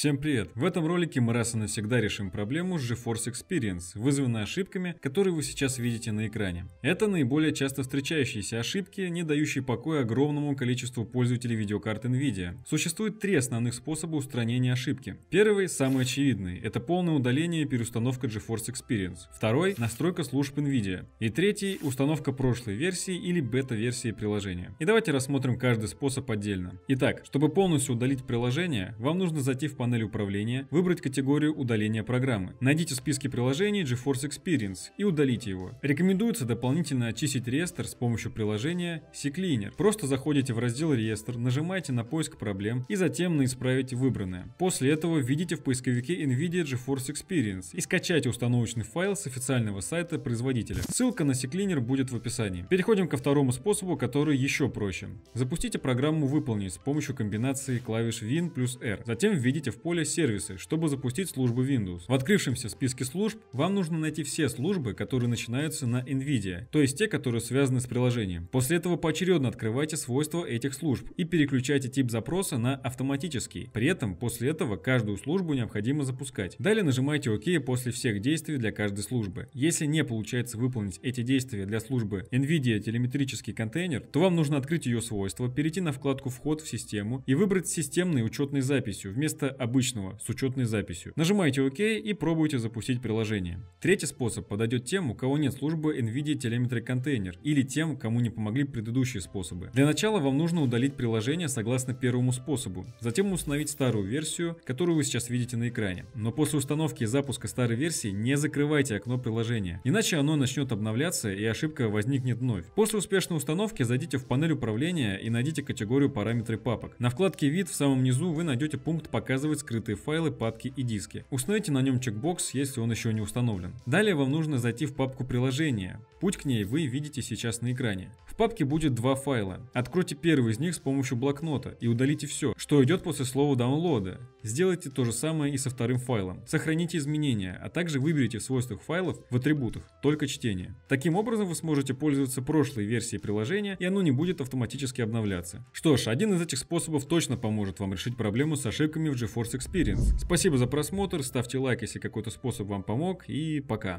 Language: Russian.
Всем привет! В этом ролике мы раз и навсегда решим проблему с GeForce Experience, вызванной ошибками, которые вы сейчас видите на экране. Это наиболее часто встречающиеся ошибки, не дающие покоя огромному количеству пользователей видеокарт NVIDIA. Существует три основных способа устранения ошибки. Первый, самый очевидный, это полное удаление и переустановка GeForce Experience. Второй, настройка служб NVIDIA. И третий, установка прошлой версии или бета-версии приложения. И давайте рассмотрим каждый способ отдельно. Итак, чтобы полностью удалить приложение, вам нужно зайти в панель панели управления выбрать категорию удаления программы. Найдите в списке приложений GeForce Experience и удалите его. Рекомендуется дополнительно очистить реестр с помощью приложения CCleaner. Просто заходите в раздел «Реестр», нажимаете на поиск проблем и затем на «Исправить выбранное». После этого введите в поисковике NVIDIA GeForce Experience и скачайте установочный файл с официального сайта производителя. Ссылка на CCleaner будет в описании. Переходим ко второму способу, который еще проще. Запустите программу «Выполнить» с помощью комбинации клавиш Win плюс R. Затем введите в поле «Сервисы», чтобы запустить службу Windows. В открывшемся списке служб вам нужно найти все службы, которые начинаются на NVIDIA, то есть те, которые связаны с приложением. После этого поочередно открывайте свойства этих служб и переключайте тип запроса на автоматический. При этом после этого каждую службу необходимо запускать. Далее нажимайте ОК после всех действий для каждой службы. Если не получается выполнить эти действия для службы NVIDIA телеметрический контейнер, то вам нужно открыть ее свойства, перейти на вкладку «Вход в систему» и выбрать «Системный учетной записью» вместо обычного с учетной записью. Нажимаете ОК и пробуйте запустить приложение. Третий способ подойдет тем, у кого нет службы NVIDIA Telemetry Container или тем, кому не помогли предыдущие способы. Для начала вам нужно удалить приложение согласно первому способу, затем установить старую версию, которую вы сейчас видите на экране. Но после установки и запуска старой версии не закрывайте окно приложения, иначе оно начнет обновляться и ошибка возникнет вновь. После успешной установки зайдите в панель управления и найдите категорию параметры папок. На вкладке «Вид» в самом низу вы найдете пункт «Показывать скачать скрытые файлы, папки и диски. Установите на нем чекбокс, если он еще не установлен. Далее вам нужно зайти в папку приложения. Путь к ней вы видите сейчас на экране папке будет два файла. Откройте первый из них с помощью блокнота и удалите все, что идет после слова download. Сделайте то же самое и со вторым файлом. Сохраните изменения, а также выберите в свойствах файлов в атрибутах только чтение. Таким образом вы сможете пользоваться прошлой версией приложения и оно не будет автоматически обновляться. Что ж, один из этих способов точно поможет вам решить проблему с ошибками в GeForce Experience. Спасибо за просмотр, ставьте лайк, если какой-то способ вам помог и пока.